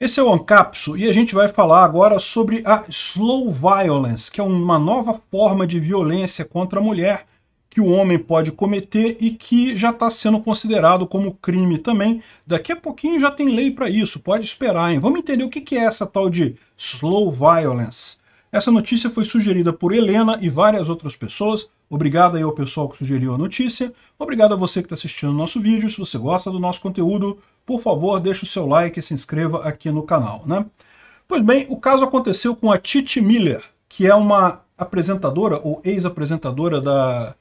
Esse é o Ancapso e a gente vai falar agora sobre a slow violence, que é uma nova forma de violência contra a mulher que o homem pode cometer e que já está sendo considerado como crime também. Daqui a pouquinho já tem lei para isso, pode esperar, hein? Vamos entender o que é essa tal de slow violence. Essa notícia foi sugerida por Helena e várias outras pessoas. Obrigado aí ao pessoal que sugeriu a notícia. Obrigado a você que está assistindo o nosso vídeo. Se você gosta do nosso conteúdo, por favor, deixe o seu like e se inscreva aqui no canal, né? Pois bem, o caso aconteceu com a Titi Miller, que é uma apresentadora ou ex-apresentadora da,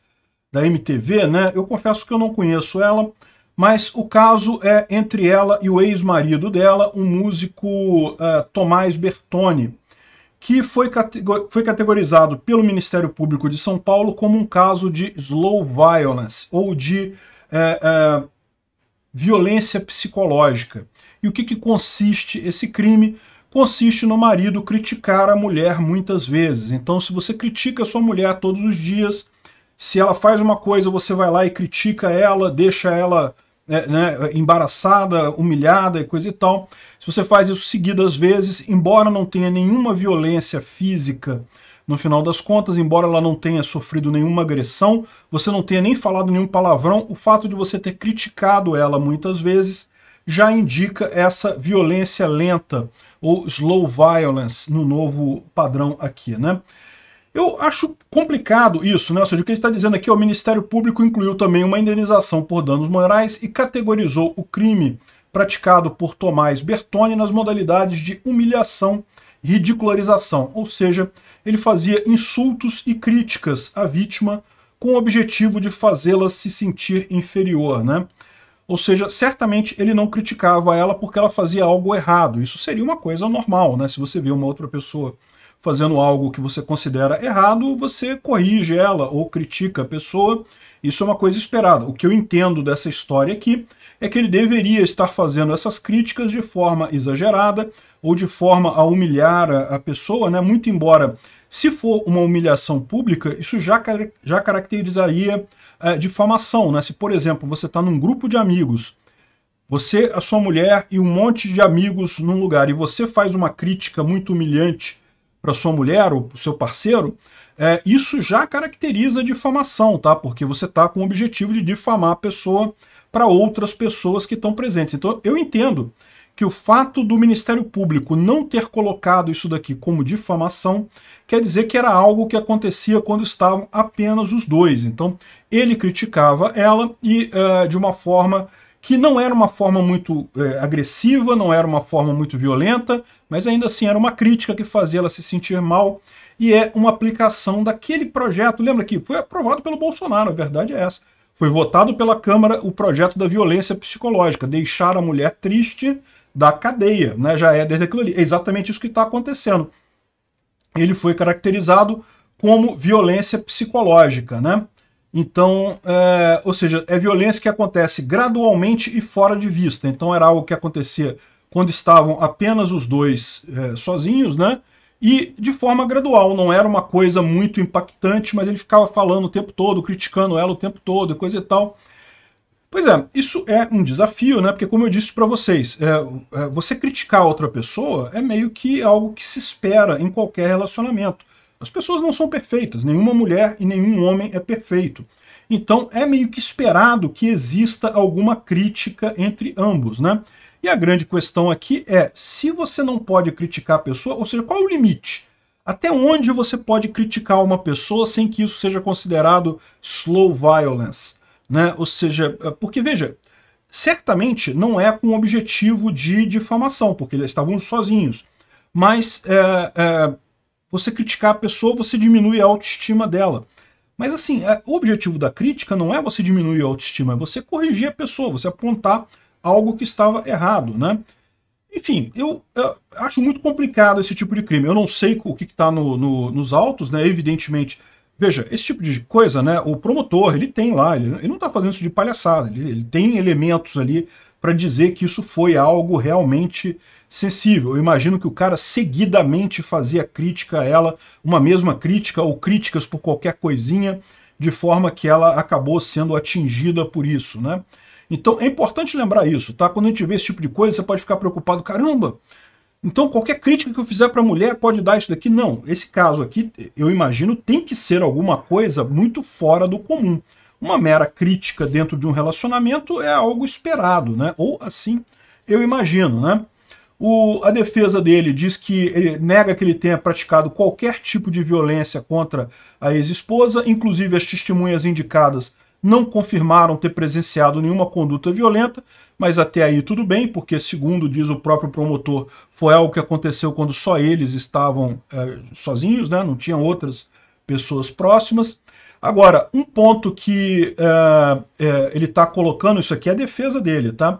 da MTV, né? Eu confesso que eu não conheço ela, mas o caso é entre ela e o ex-marido dela, o músico uh, Tomás Bertoni, que foi, foi categorizado pelo Ministério Público de São Paulo como um caso de slow violence, ou de uh, uh, violência psicológica. E o que, que consiste esse crime? Consiste no marido criticar a mulher muitas vezes. Então, se você critica a sua mulher todos os dias, se ela faz uma coisa, você vai lá e critica ela, deixa ela né, né embaraçada, humilhada e coisa e tal. Se você faz isso seguidas vezes, embora não tenha nenhuma violência física no final das contas, embora ela não tenha sofrido nenhuma agressão, você não tenha nem falado nenhum palavrão, o fato de você ter criticado ela muitas vezes já indica essa violência lenta, ou slow violence, no novo padrão aqui, né? Eu acho complicado isso, né? Ou seja, o que ele está dizendo aqui, ó, é o Ministério Público incluiu também uma indenização por danos morais e categorizou o crime praticado por Tomás Bertoni nas modalidades de humilhação ridicularização, ou seja, ele fazia insultos e críticas à vítima com o objetivo de fazê-la se sentir inferior, né? Ou seja, certamente ele não criticava ela porque ela fazia algo errado. Isso seria uma coisa normal, né? Se você vê uma outra pessoa fazendo algo que você considera errado, você corrige ela ou critica a pessoa. Isso é uma coisa esperada. O que eu entendo dessa história aqui é que ele deveria estar fazendo essas críticas de forma exagerada ou de forma a humilhar a, a pessoa, né? muito embora se for uma humilhação pública, isso já, já caracterizaria é, difamação. Né? Se, por exemplo, você está num grupo de amigos, você, a sua mulher e um monte de amigos num lugar, e você faz uma crítica muito humilhante para sua mulher ou para o seu parceiro, é, isso já caracteriza difamação, tá? Porque você está com o objetivo de difamar a pessoa para outras pessoas que estão presentes. Então, eu entendo que o fato do Ministério Público não ter colocado isso daqui como difamação quer dizer que era algo que acontecia quando estavam apenas os dois. Então, ele criticava ela e uh, de uma forma que não era uma forma muito eh, agressiva, não era uma forma muito violenta, mas ainda assim era uma crítica que fazia ela se sentir mal e é uma aplicação daquele projeto. Lembra que foi aprovado pelo Bolsonaro, a verdade é essa. Foi votado pela Câmara o projeto da violência psicológica, deixar a mulher triste da cadeia, né? já é desde aquilo ali. É exatamente isso que está acontecendo. Ele foi caracterizado como violência psicológica, né? Então, é, ou seja, é violência que acontece gradualmente e fora de vista. Então era algo que acontecia quando estavam apenas os dois é, sozinhos, né? E de forma gradual, não era uma coisa muito impactante, mas ele ficava falando o tempo todo, criticando ela o tempo todo, coisa e tal. Pois é, isso é um desafio, né? Porque como eu disse para vocês, é, é, você criticar outra pessoa é meio que algo que se espera em qualquer relacionamento. As pessoas não são perfeitas, nenhuma mulher e nenhum homem é perfeito. Então é meio que esperado que exista alguma crítica entre ambos, né? E a grande questão aqui é, se você não pode criticar a pessoa, ou seja, qual o limite? Até onde você pode criticar uma pessoa sem que isso seja considerado slow violence? Né? Ou seja, eh, porque veja, certamente não é com objetivo de difamação, porque eles estavam sozinhos. Mas é, é, você criticar a pessoa, você diminui a autoestima dela. Mas assim, é, o objetivo da crítica não é você diminuir a autoestima, é você corrigir a pessoa, você apontar algo que estava errado, né? Enfim, eu, eu acho muito complicado esse tipo de crime. Eu não sei o que está no, no, nos autos, né? Evidentemente, Veja, esse tipo de coisa, né? O promotor, ele tem lá, ele, ele não está fazendo isso de palhaçada, ele, ele tem elementos ali para dizer que isso foi algo realmente sensível. Eu imagino que o cara seguidamente fazia crítica a ela, uma mesma crítica ou críticas por qualquer coisinha, de forma que ela acabou sendo atingida por isso, né? Então é importante lembrar isso, tá? Quando a gente vê esse tipo de coisa, você pode ficar preocupado, caramba, então, qualquer crítica que eu fizer para a mulher pode dar isso daqui? Não. Esse caso aqui, eu imagino, tem que ser alguma coisa muito fora do comum. Uma mera crítica dentro de um relacionamento é algo esperado, né? Ou assim, eu imagino, né? O, a defesa dele diz que ele nega que ele tenha praticado qualquer tipo de violência contra a ex-esposa, inclusive as testemunhas indicadas não confirmaram ter presenciado nenhuma conduta violenta, mas até aí tudo bem, porque, segundo diz o próprio promotor, foi algo que aconteceu quando só eles estavam é, sozinhos, né? não tinham outras pessoas próximas. Agora, um ponto que é, é, ele está colocando, isso aqui é a defesa dele, tá?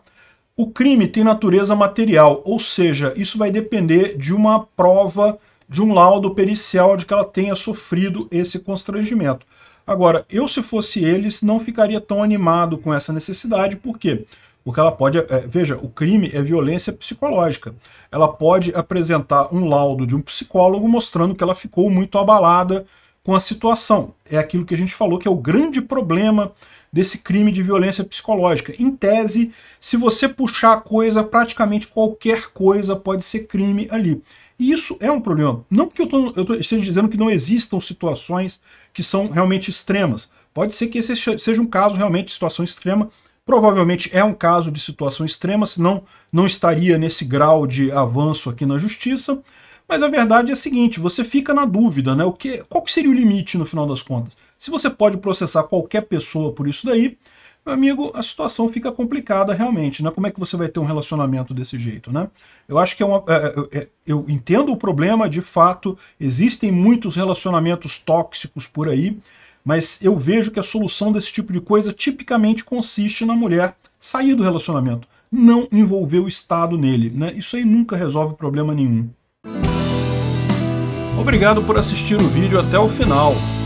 O crime tem natureza material, ou seja, isso vai depender de uma prova, de um laudo pericial de que ela tenha sofrido esse constrangimento. Agora, eu se fosse eles, não ficaria tão animado com essa necessidade, por quê? Porque ela pode, é, veja, o crime é violência psicológica. Ela pode apresentar um laudo de um psicólogo mostrando que ela ficou muito abalada com a situação. É aquilo que a gente falou que é o grande problema desse crime de violência psicológica. Em tese, se você puxar a coisa, praticamente qualquer coisa pode ser crime ali. E isso é um problema. Não porque eu, tô, eu tô, esteja dizendo que não existam situações que são realmente extremas. Pode ser que esse seja um caso realmente de situação extrema. Provavelmente é um caso de situação extrema, senão não estaria nesse grau de avanço aqui na justiça. Mas a verdade é a seguinte, você fica na dúvida, né? O que, qual que seria o limite no final das contas? Se você pode processar qualquer pessoa por isso daí, amigo, a situação fica complicada realmente, né? Como é que você vai ter um relacionamento desse jeito, né? Eu acho que é uma... É, é, é, eu entendo o problema, de fato, existem muitos relacionamentos tóxicos por aí, mas eu vejo que a solução desse tipo de coisa tipicamente consiste na mulher sair do relacionamento, não envolver o Estado nele, né? Isso aí nunca resolve problema nenhum. Obrigado por assistir o vídeo até o final.